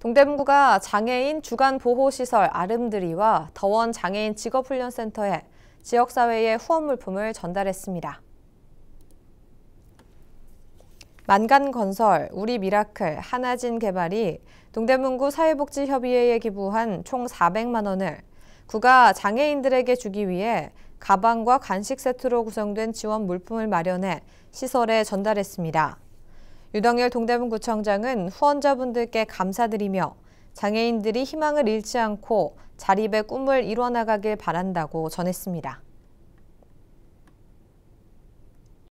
동대문구가 장애인 주간보호시설 아름드리와 더원 장애인 직업훈련센터에 지역사회의 후원 물품을 전달했습니다. 만간건설, 우리 미라클, 하나진 개발이 동대문구 사회복지협의회에 기부한 총 400만 원을 구가 장애인들에게 주기 위해 가방과 간식 세트로 구성된 지원 물품을 마련해 시설에 전달했습니다. 유동열 동대문구청장은 후원자분들께 감사드리며 장애인들이 희망을 잃지 않고 자립의 꿈을 이뤄나가길 바란다고 전했습니다.